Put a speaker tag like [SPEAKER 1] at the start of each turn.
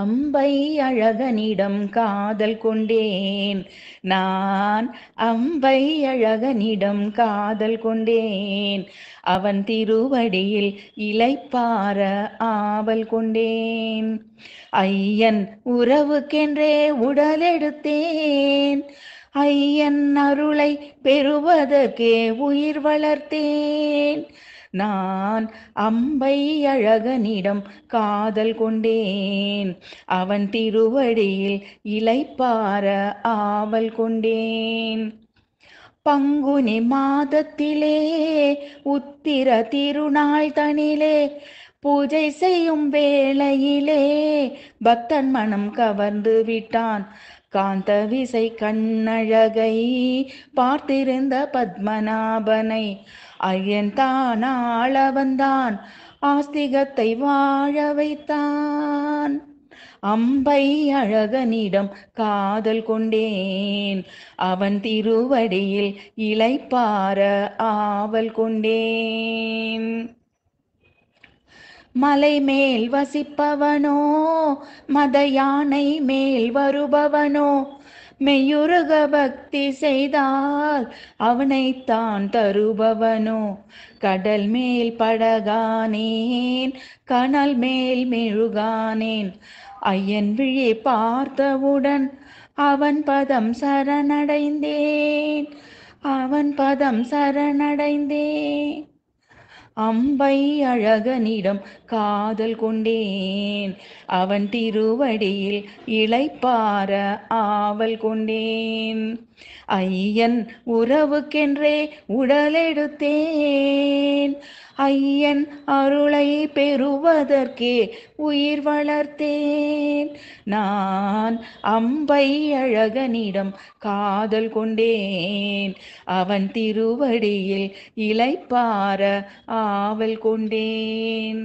[SPEAKER 1] அம்பை அழகனிடம் காதல் கொண்டேன் நான் அம்பை அழகனிடம் காதல் கொண்டேன் அவன் திருவடியில் இலைப்பார ஆவல் கொண்டேன் ஐயன் உறவுக்கென்றே உடலெடுத்தேன் ஐயன் அருளை பெறுவதற்கே உயிர் வளர்த்தேன் நான் அம்பை அழகனிடம் காதல் கொண்டேன் அவன் திருவடியில் இலைப்பார ஆவல் கொண்டேன் பங்குனி மாதத்திலே உத்திர திருநாள் தனிலே பூஜை செய்யும் வேளையிலே பக்தன் மனம் கவர்ந்து விட்டான் காந்த விசை கண்ணழகை பார்த்திருந்த பத்மநாபனை ஐயன் தான் வந்தான் ஆஸ்திகத்தை வாழ வைத்தான் அம்பை அழகனிடம் காதல் கொண்டேன் அவன் திருவடியில் இலைப்பார ஆவல் கொண்டேன் மலை மேல் வசிப்பவனோ மத யானை மேல் வருபவனோ மெய்யுருக பக்தி செய்தால் அவனைத்தான் தருபவனோ கடல் மேல் படகானேன் கனல் மேல் மெழுகானேன் ஐயன் விழி பார்த்தவுடன் அவன் பதம் சரணடைந்தேன் அவன் பதம் சரணடைந்தேன் அம்பை அழகனிடம் காதல் கொண்டேன் அவன் திருவடியில் இளைப்பார ஆவல் கொண்டேன் ஐயன் உறவுக்கென்றே உடலெடுத்தேன் ஐயன் அருளை பெறுவதற்கே உயிர் வளர்த்தேன் நான் அம்பை அழகனிடம் காதல் கொண்டேன் அவன் திருவடியில் இலைப்பார ஆவல் கொண்டேன்